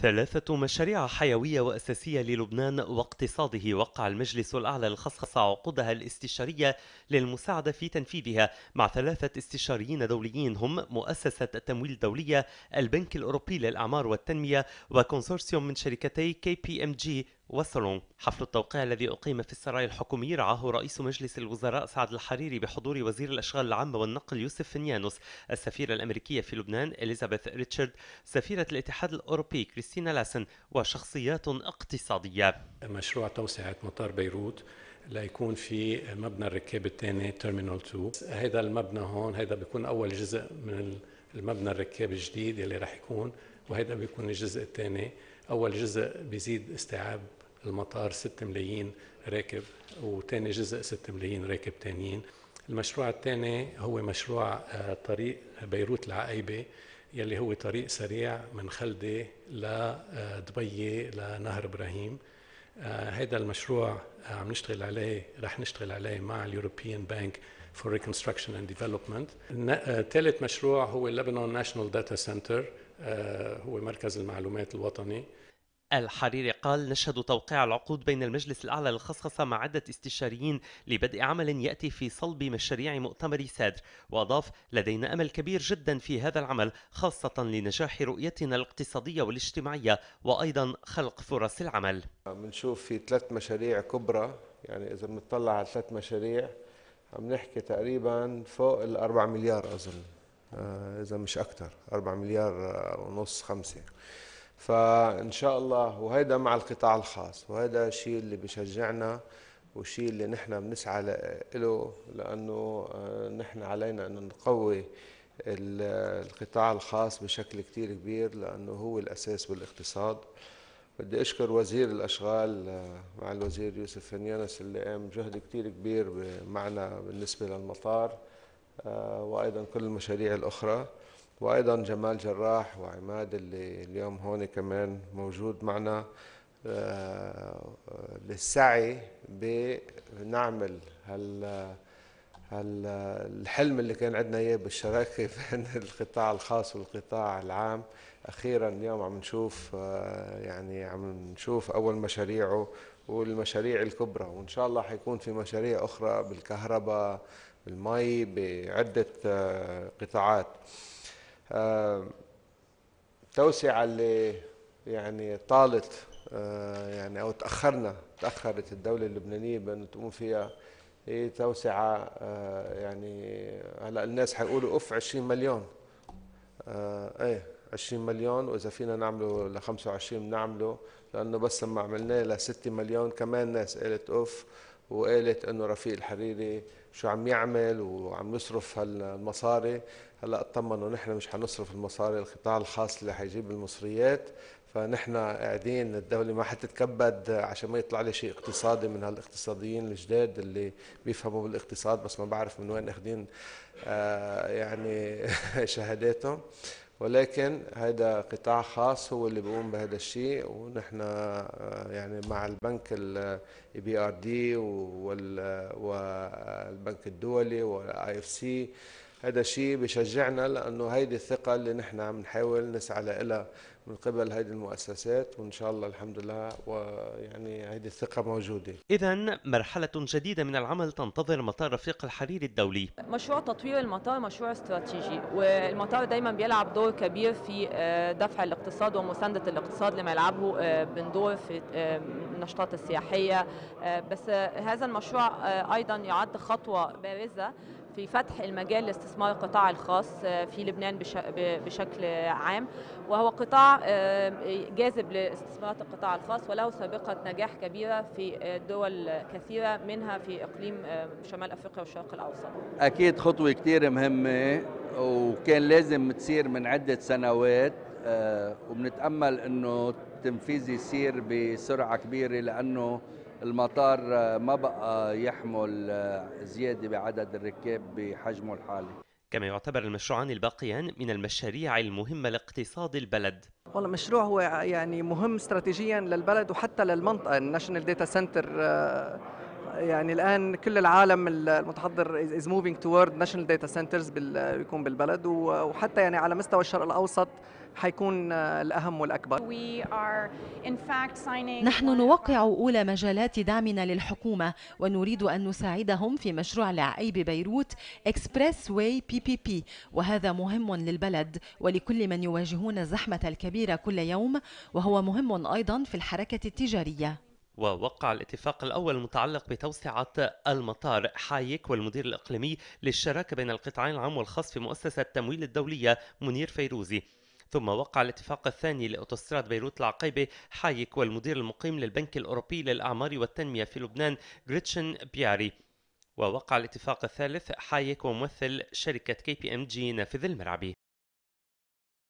ثلاثة مشاريع حيوية وأساسية للبنان واقتصاده وقع المجلس الأعلى للخصخصة عقودها الاستشارية للمساعدة في تنفيذها مع ثلاثة استشاريين دوليين هم مؤسسة التمويل الدولية، البنك الأوروبي للأعمار والتنمية وكونسورسيوم من شركتي كي بي ام جي وسلونج حفل التوقيع الذي أقيم في السراي الحكومي رعاه رئيس مجلس الوزراء سعد الحريري بحضور وزير الأشغال العامة والنقل يوسف فنيانوس السفيرة الأمريكية في لبنان إليزابيث ريتشارد سفيرة الاتحاد الأوروبي كريستينا لاسن وشخصيات اقتصادية مشروع توسعة مطار بيروت ليكون في مبنى الركاب الثاني تيرمينال 2 هذا المبنى هون هذا بيكون أول جزء من ال... المبنى الركاب الجديد اللي راح يكون وهذا بيكون الجزء الثاني اول جزء بيزيد استيعاب المطار 6 ملايين راكب وثاني جزء 6 ملايين راكب ثانيين المشروع الثاني هو مشروع آه، طريق بيروت العقيبه يلي هو طريق سريع من خلدة لدبي آه، لنهر إبراهيم هذا آه، المشروع آه، عم نشتغل عليه رح نشتغل عليه مع اليوروبيان بانك فور ريكونستراكشن اند ديفلوبمنت ثالث مشروع هو لبنان ناشونال داتا سنتر هو مركز المعلومات الوطني الحريري قال نشهد توقيع العقود بين المجلس الأعلى للخصخصة مع عدة استشاريين لبدء عمل يأتي في صلب مشاريع مؤتمر سادر وأضاف لدينا أمل كبير جدا في هذا العمل خاصة لنجاح رؤيتنا الاقتصادية والاجتماعية وأيضا خلق فرص العمل بنشوف في ثلاث مشاريع كبرى يعني إذا بنطلع على ثلاث مشاريع عم نحكي تقريبا فوق الأربع مليار أظن آه، إذا مش أكثر أربع مليار ونص خمسة فان شاء الله وهيدا مع القطاع الخاص وهيدا الشيء اللي بشجعنا والشيء اللي نحن بنسعى له لانه آه، نحن علينا انه نقوي القطاع الخاص بشكل كثير كبير لانه هو الاساس بالاقتصاد بدي اشكر وزير الاشغال آه، مع الوزير يوسف فنيانس اللي قام جهد كثير كبير معنا بالنسبه للمطار آه، وايضا كل المشاريع الاخرى وايضا جمال جراح وعماد اللي اليوم هون كمان موجود معنا آه، للسعي بنعمل هال الحلم اللي كان عندنا اياه بالشراكه بين القطاع الخاص والقطاع العام اخيرا اليوم عم نشوف آه، يعني عم نشوف اول مشاريعه والمشاريع الكبرى وان شاء الله حيكون في مشاريع اخرى بالكهرباء بالمي بعده آه، قطاعات آه، توسعة اللي يعني طالت آه، يعني أو تأخرنا تأخرت الدولة اللبنانية بأن تقوم فيها هي توسعة آه، يعني هلا الناس حيقولوا أوف 20 مليون إيه 20 مليون وإذا فينا نعمله ل 25 بنعمله لأنه بس لما عملناه ل 6 مليون كمان ناس قالت أوف وقالت انه رفيق الحريري شو عم يعمل وعم يصرف هالمصاري هلا اطمنوا نحن مش حنصرف المصاري القطاع الخاص اللي حيجيب المصريات فنحن قاعدين الدولة ما حتتكبد عشان ما يطلع لي شيء اقتصادي من هالاقتصاديين الجداد اللي بيفهموا بالاقتصاد بس ما بعرف من وين اخذين آه يعني شهاداتهم ولكن هذا قطاع خاص هو اللي بيقوم بهذا الشيء ونحن آه، يعني مع البنك الاي بي ار دي والبنك الدولي والاي اف سي هذا الشيء بشجعنا لانه هيدي الثقه اللي نحن عم نحاول نسعى لها من قبل هذه المؤسسات وان شاء الله الحمد لله ويعني هذه الثقه موجوده. اذا مرحله جديده من العمل تنتظر مطار رفيق الحريري الدولي. مشروع تطوير المطار مشروع استراتيجي والمطار دايما بيلعب دور كبير في آه، دفع الاقتصاد ومسانده الاقتصاد لما يلعبه من آه، دور في آه، النشاطات السياحيه بس هذا المشروع ايضا يعد خطوه بارزه في فتح المجال لاستثمار القطاع الخاص آه، في لبنان بشكل عام وهو قطاع آه، جاذب لاستثمارات القطاع الخاص وله سابقة نجاح كبيرة في آه، دول كثيرة منها في إقليم شمال أفريقيا والشرق الأوسط أكيد خطوة كتير مهمة وكان لازم تصير من عدة سنوات وبنتأمل أنه التنفيذ يصير بسرعة كبيرة لأنه المطار ما بقى يحمل زيادة بعدد الركاب بحجمه الحالي كما يعتبر المشروعان الباقيان من المشاريع المهمة لاقتصاد البلد والله مشروع هو يعني مهم استراتيجيا للبلد وحتى للمنطقة الناشونال داتا سنتر آه، يعني الان كل العالم المتحضر از موفينج توورد ناشونال داتا سنترز بيكون بالبلد وحتى يعني على مستوى الشرق الاوسط حيكون آه، الأهم والأكبر نحن نوقع أولى مجالات دعمنا للحكومة ونريد أن نساعدهم في مشروع لعيب بيروت إكسبريس واي بي بي بي وهذا مهم للبلد ولكل من يواجهون الزحمة الكبيرة كل يوم وهو مهم أيضا في الحركة التجارية ووقع الاتفاق الأول المتعلق بتوسعة المطار حايك والمدير الإقليمي للشراكة بين القطاعين العام والخاص في مؤسسة التمويل الدولية منير فيروزي ثم وقع الاتفاق الثاني لأوتوستراد بيروت العقيبة حايك والمدير المقيم للبنك الأوروبي للأعمار والتنمية في لبنان غريتشن بياري ووقع الاتفاق الثالث حايك وممثل شركة كي بي ام جي نافذ المرعبي